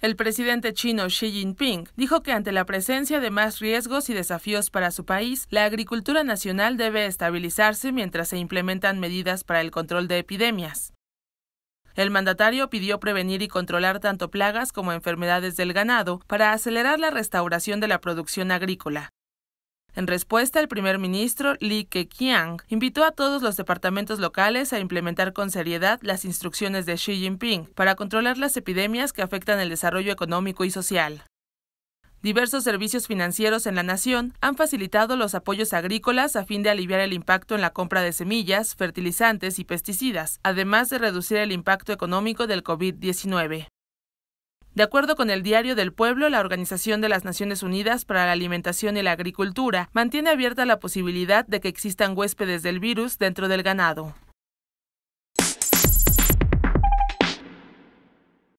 El presidente chino Xi Jinping dijo que ante la presencia de más riesgos y desafíos para su país, la agricultura nacional debe estabilizarse mientras se implementan medidas para el control de epidemias. El mandatario pidió prevenir y controlar tanto plagas como enfermedades del ganado para acelerar la restauración de la producción agrícola. En respuesta, el primer ministro Li Keqiang invitó a todos los departamentos locales a implementar con seriedad las instrucciones de Xi Jinping para controlar las epidemias que afectan el desarrollo económico y social. Diversos servicios financieros en la nación han facilitado los apoyos agrícolas a fin de aliviar el impacto en la compra de semillas, fertilizantes y pesticidas, además de reducir el impacto económico del COVID-19. De acuerdo con el Diario del Pueblo, la Organización de las Naciones Unidas para la Alimentación y la Agricultura mantiene abierta la posibilidad de que existan huéspedes del virus dentro del ganado.